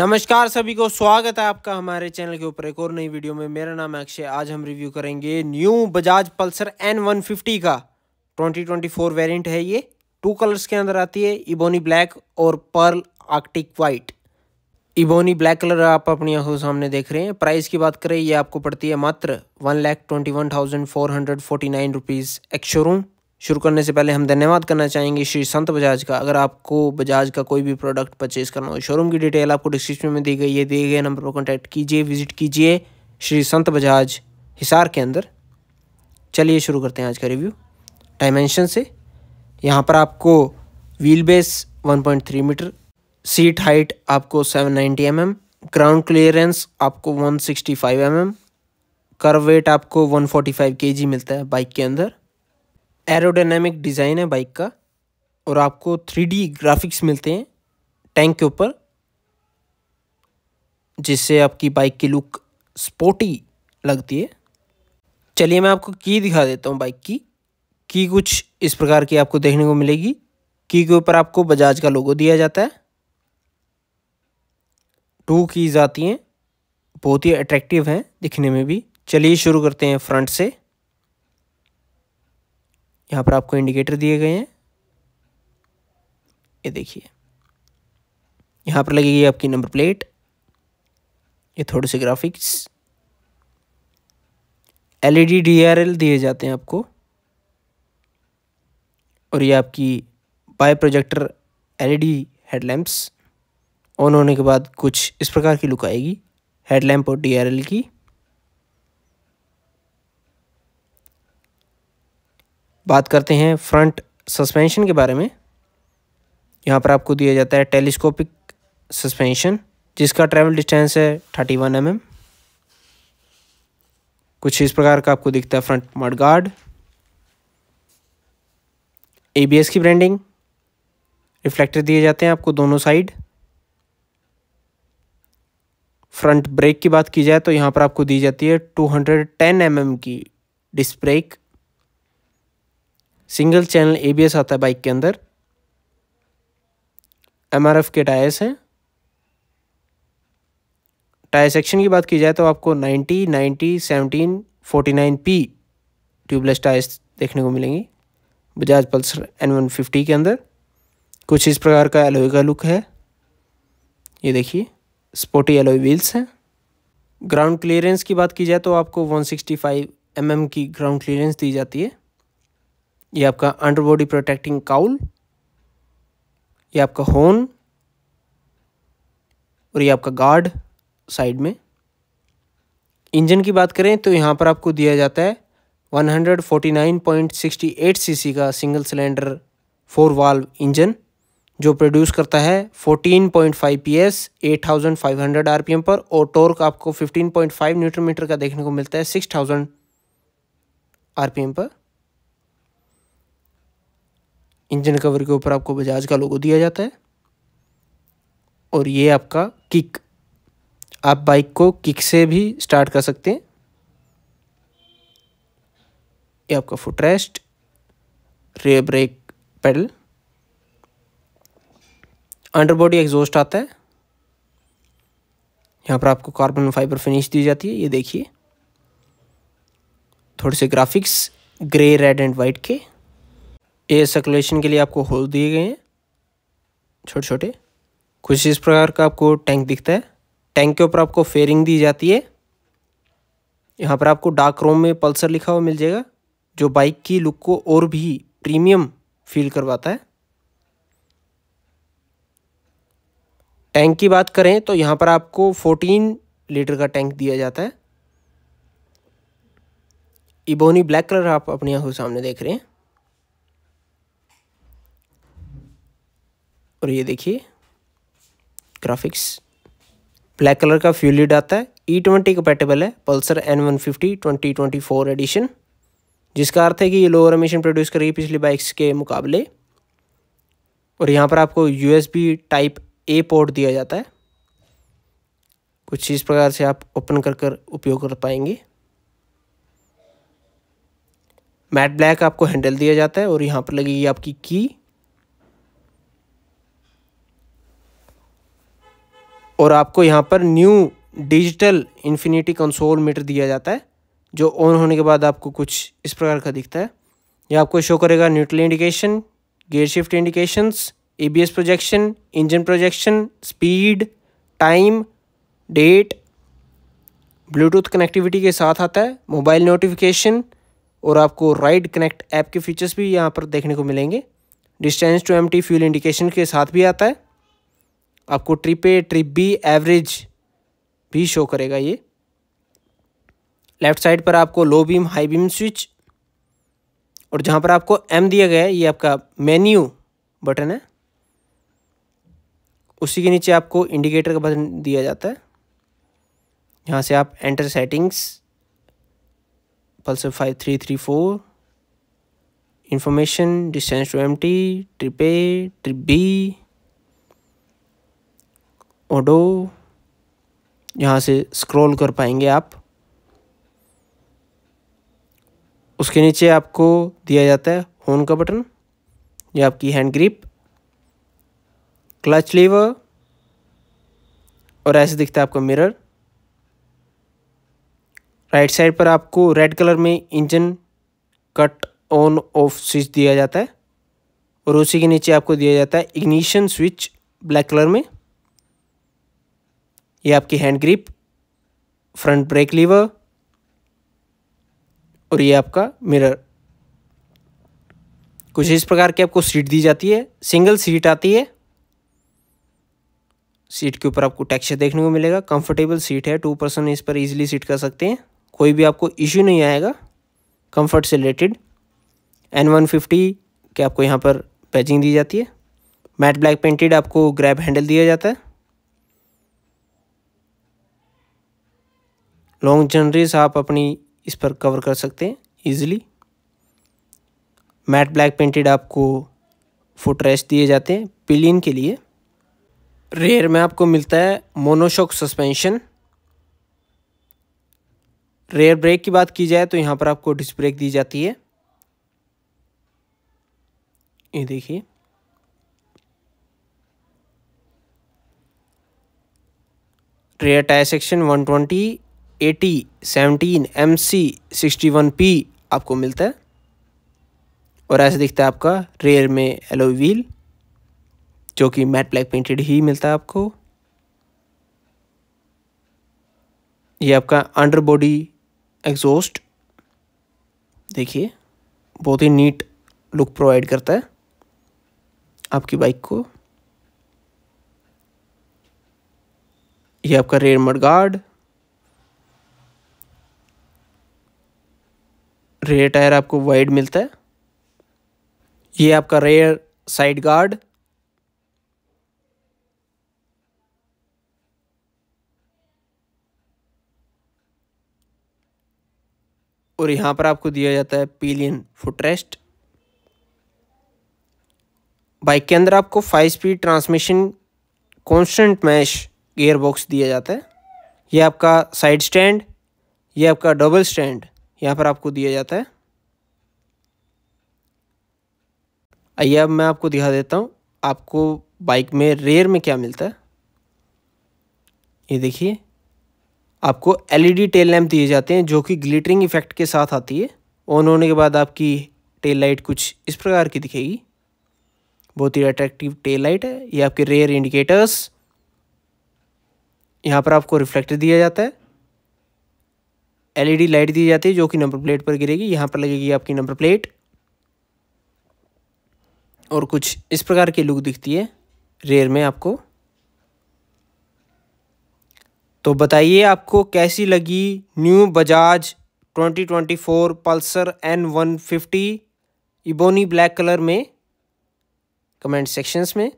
नमस्कार सभी को स्वागत है आपका हमारे चैनल के ऊपर एक और नई वीडियो में मेरा नाम है अक्षय आज हम रिव्यू करेंगे new Bajaj Pulsar N one fifty का 2024 वेरिएंट है ये टू कलर्स के अंदर आती है इबोनी ब्लैक और pearl arctic white ebony black colour आप अपनी आंखों सामने देख रहे हैं प्राइस की बात करें ये आपको पड़ती है मात्र one lakh twenty one thousand four hundred forty nine rupees ex showroom शुरू करने से पहले हम धन्यवाद करना चाहेंगे श्री संत बजाज का अगर आपको बजाज का कोई भी प्रोडक्ट परचेज करना हो शोरूम की डिटेल आपको डिस्क्रिप्शन में दी गई है दिए गए नंबर पर कॉन्टैक्ट कीजिए विजिट कीजिए श्री संत बजाज हिसार के अंदर चलिए शुरू करते हैं आज का रिव्यू डायमेंशन से यहाँ पर आपको wheel base 1.3 metre seat height आपको 790 नाइन्टी mm, ग्राउंड क्लियरेंस आपको 165 सिक्सटी mm, कर्व वेट आपको 145 फोर्टी मिलता है बाइक के अंदर एरोडायनेमिक डिज़ाइन है बाइक का और आपको थ्री ग्राफिक्स मिलते हैं टैंक के ऊपर जिससे आपकी बाइक की लुक स्पोर्टी लगती है चलिए मैं आपको की दिखा देता हूँ बाइक की की कुछ इस प्रकार की आपको देखने को मिलेगी की के ऊपर आपको बजाज का लोगो दिया जाता है टू कीज़ आती हैं बहुत ही अट्रैक्टिव हैं दिखने में भी चलिए शुरू करते हैं फ्रंट से यहाँ पर आपको इंडिकेटर दिए गए हैं ये देखिए यहाँ पर लगेगी आपकी नंबर प्लेट ये थोड़े से ग्राफिक्स एलईडी डीआरएल दिए जाते हैं आपको और ये आपकी bi projector LED headlamps on होने के बाद कुछ इस प्रकार की लुक आएगी हेडलैम्प और डीआरएल की बात करते हैं फ्रंट सस्पेंशन के बारे में यहाँ पर आपको दिया जाता है टेलीस्कोपिक सस्पेंशन जिसका ट्रैवल डिस्टेंस है थर्टी वन एम एम कुछ इस प्रकार का आपको दिखता है फ्रंट मड गार्ड ए की ब्रांडिंग रिफ्लेक्टर दिए जाते हैं आपको दोनों साइड फ्रंट ब्रेक की बात की जाए तो यहाँ पर आपको दी जाती है 210 हंड्रेड mm की disc brake single channel ABS आता है बाइक के अंदर एमआरएफ के टायर्स हैं टायर सेक्शन की बात की जाए तो आपको ninety seventeen forty nine P tubeless tyres देखने को मिलेंगी Bajaj Pulsar N one fifty के अंदर कुछ इस प्रकार का एलोई का लुक है ये देखिए स्पोर्टी एलोई व्हील्स हैं ग्राउंड क्लियरेंस की बात की जाए तो आपको one sixty five M M की ग्राउंड क्लियरेंस दी जाती है ये आपका अंडर बॉडी प्रोटेक्टिंग काउल ये आपका होन और ये आपका गार्ड साइड में इंजन की बात करें तो यहाँ पर आपको दिया जाता है 149.68 सीसी का single cylinder four valve engine जो प्रोड्यूस करता है 14.5 पीएस 8500 आरपीएम पर और टॉर्क आपको 15.5 न्यूटन मीटर का देखने को मिलता है 6000 आरपीएम पर इंजन कवर के ऊपर आपको बजाज का लोगो दिया जाता है और ये आपका किक आप बाइक को किक से भी स्टार्ट कर सकते हैं ये आपका foot rest rear brake pedal underbody exhaust आता है यहाँ पर आपको कार्बन फाइबर फिनिश दी जाती है ये देखिए थोड़े से graphics grey red and white के एयर सर्कुलेशन के लिए आपको होल दिए गए हैं छोटे छोटे कुछ इस प्रकार का आपको टैंक दिखता है टैंक के ऊपर आपको फेयरिंग दी जाती है यहाँ पर आपको डार्क रोम में पल्सर लिखा हुआ मिल जाएगा जो बाइक की लुक को और भी प्रीमियम फील करवाता है टैंक की बात करें तो यहाँ पर आपको 14 लीटर का टैंक दिया जाता है इबोनी ब्लैक कलर आप अपने यहाँ सामने देख रहे हैं और ये देखिए ग्राफिक्स ब्लैक कलर का फ्यूल आता है ई ट्वेंटी कंपेटेबल है Pulsar N one fifty twenty twenty four edition जिसका अर्थ है कि ये लोअर एमिशन प्रोड्यूस करेगी पिछली बाइक्स के मुकाबले और यहाँ पर आपको यू टाइप ए पोर्ट दिया जाता है कुछ इस प्रकार से आप ओपन कर कर उपयोग कर पाएंगे मैट ब्लैक आपको हैंडल दिया जाता है और यहाँ पर लगेगी आपकी की और आपको यहाँ पर new digital infinity console meter दिया जाता है जो ऑन होने के बाद आपको कुछ इस प्रकार का दिखता है यह आपको शो करेगा neutral indication gear shift indications ABS projection engine projection speed time date Bluetooth connectivity के साथ आता है मोबाइल नोटिफिकेशन और आपको राइड कनेक्ट ऐप के फीचर्स भी यहाँ पर देखने को मिलेंगे डिस्टेंस टू एम फ्यूल इंडिकेशन के साथ भी आता है आपको trip A trip B average भी शो करेगा ये लेफ्ट साइड पर आपको low beam high beam switch और जहाँ पर आपको एम दिया गया है ये आपका मेन्यू बटन है उसी के नीचे आपको इंडिकेटर का बटन दिया जाता है यहाँ से आप enter settings Pulsar five three three four information distance to empty trip A trip B odo यहाँ से स्क्रॉल कर पाएंगे आप उसके नीचे आपको दिया जाता है होन का बटन या आपकी हैंड ग्रिप क्लच लीवर और ऐसे दिखता है आपका मिरर राइट साइड पर आपको रेड कलर में engine cut on off switch दिया जाता है और उसी के नीचे आपको दिया जाता है इग्निशन स्विच ब्लैक कलर में ये आपकी hand grip front brake lever और ये आपका मिरर कुछ इस प्रकार की आपको सीट दी जाती है सिंगल सीट आती है सीट के ऊपर आपको टेक्सचर देखने को मिलेगा कंफर्टेबल सीट है टू पर्सन इस पर इजीली सीट कर सकते हैं कोई भी आपको इश्यू नहीं आएगा कंफर्ट से रिलेटेड एन वन फिफ्टी के आपको यहाँ पर पैचिंग दी जाती है मैट ब्लैक पेंटेड आपको ग्रैब हैंडल दिया जाता है लॉन्ग जर्नीज आप अपनी इस पर कवर कर सकते हैं ईजिली मैट ब्लैक पेंटेड आपको फुटरेस्ट दिए जाते हैं पिलिन के लिए रेयर में आपको मिलता है मोनोशॉक सस्पेंशन रेयर ब्रेक की बात की जाए तो यहाँ पर आपको डिस्क ब्रेक दी जाती है ये देखिए rear tyre section 120 eighty seventeen M C sixty one P आपको मिलता है और ऐसे दिखता है आपका रेयर में एलो व्हील जो कि मैट ब्लैक पेंटेड ही मिलता है आपको ये आपका अंडर बॉडी एग्जॉस्ट देखिए बहुत ही नीट लुक प्रोवाइड करता है आपकी बाइक को ये आपका rear mud guard rear tyre आपको वाइड मिलता है ये आपका रेयर साइड गार्ड और यहाँ पर आपको दिया जाता है पीलियन फुटरेस्ट बाइक के अंदर आपको five speed transmission constant mesh gear box दिया जाता है ये आपका साइड स्टैंड ये आपका डबल स्टैंड यहाँ पर आपको दिया जाता है आइए अब मैं आपको दिखा देता हूँ आपको बाइक में रेयर में क्या मिलता है ये देखिए आपको एलईडी टेल लैम्प दिए जाते हैं जो कि ग्लिटरिंग इफेक्ट के साथ आती है ऑन होने के बाद आपकी टेल लाइट कुछ इस प्रकार की दिखेगी बहुत ही अट्रैक्टिव टेल लाइट है ये आपके रेयर इंडिकेटर्स यहाँ पर आपको रिफ्लेक्टर दिया जाता है एलईडी लाइट दी जाती है जो कि नंबर प्लेट पर गिरेगी यहाँ पर लगेगी आपकी नंबर प्लेट और कुछ इस प्रकार की लुक दिखती है रेयर में आपको तो बताइए आपको कैसी लगी new Bajaj 2024 Pulsar N one fifty ebony black colour में कमेंट सेक्शंस में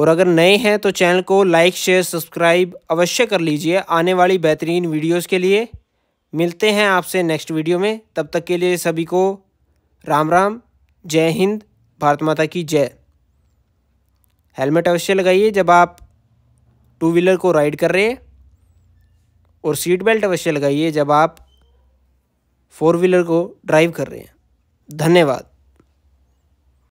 और अगर नए हैं तो चैनल को लाइक शेयर सब्सक्राइब अवश्य कर लीजिए आने वाली बेहतरीन वीडियोस के लिए मिलते हैं आपसे नेक्स्ट वीडियो में तब तक के लिए सभी को राम राम जय हिंद भारत माता की जय हेलमेट अवश्य लगाइए जब आप टू व्हीलर को राइड कर रहे हैं और सीट बेल्ट अवश्य लगाइए जब आप फोर व्हीलर को ड्राइव कर रहे हैं धन्यवाद